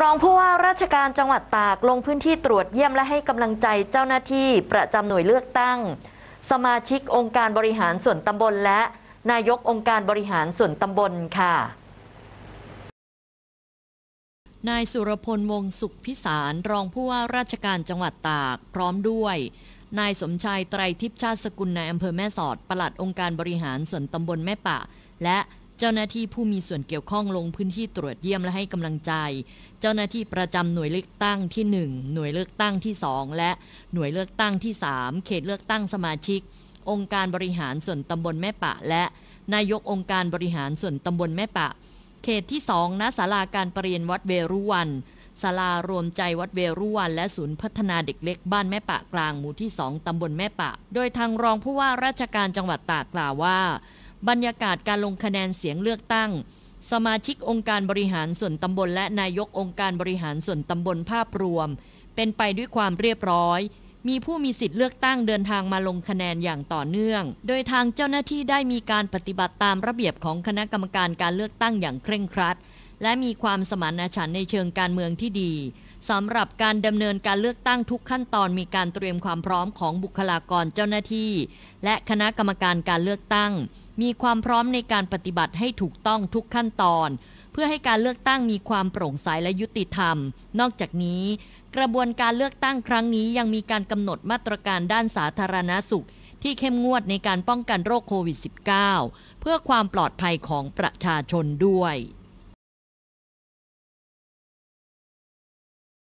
รองผู้ว่าราชการจังหวัดตากลงพื้นที่ตรวจเยี่ยมและให้กำลังใจเจ้าหน้าที่ประจำหน่วยเลือกตั้ง สมาชิกองค์การบริหารส่วนตำบลและนายกองค์การบริหารส่วนตำบลค่ะ นายสุรพลวงสุขพิสารรองผู้ว่าราชการจังหวัดตากพร้อมด้วย นายสมชายไตรทิพย์ชาติสกุลในอำเภอแม่สอดปลัดองค์การบริหารส่วนตำบลแม่ปะและเจ้าหน้าที่ผู้มีส่วนเกี่ยวข้องลงพื้นที่ตรวจเยี่ยมและให้กำลังใจ เจ้าหน้าที่ประจำหน่วยเลือกตั้งที่ 1 หน่วยเลือกตั้งที่ 2 และหน่วยเลือกตั้งที่ 3 เขตเลือกตั้งสมาชิก องค์การบริหารส่วนตำบลแม่ปะและ นายกองค์การบริหารส่วนตำบลแม่ปะ เขตที่2ณศาลาการประเรียนวัดเวรุวันศาลารวมใจวัดเวรุวันและศูนย์พัฒนาเด็กเล็กบ้านแม่ปะ กลางหมู่ที่2ตำบลแม่ปะ โดยทางรองผู้ว่าราชการจังหวัดตากกล่าวว่าบรรยากาศการลงคะแนนเสียงเลือกตั้งสมาชิกองค์การบริหารส่วนตำบลและนายกองค์การบริหารส่วนตำบลภาพรวม เป็นไปด้วยความเรียบร้อย มีผู้มีสิทธิ์เลือกตั้งเดินทางมาลงคะแนนอย่างต่อเนื่อง โดยทางเจ้าหน้าที่ได้มีการปฏิบัติตามระเบียบของคณะกรรมการการเลือกตั้งอย่างเคร่งครัด และมีความสมานฉันท์ในเชิงการเมืองที่ดีสำหรับการดำเนินการเลือกตั้งทุกขั้นตอนมีการเตรียมความพร้อมของบุคลากรเจ้าหน้าที่ และคณะกรรมการการเลือกตั้งมีความพร้อมในการปฏิบัติให้ถูกต้องทุกขั้นตอน เพื่อให้การเลือกตั้งมีความโปร่งใสและยุติธรรม นอกจากนี้กระบวนการเลือกตั้งครั้งนี้ยังมีการกำหนดมาตรการด้านสาธารณาสุขที่เข้มงวดในการป้องกันโรคโควิด -19 เพื่อความปลอดภัยของประชาชนด้วย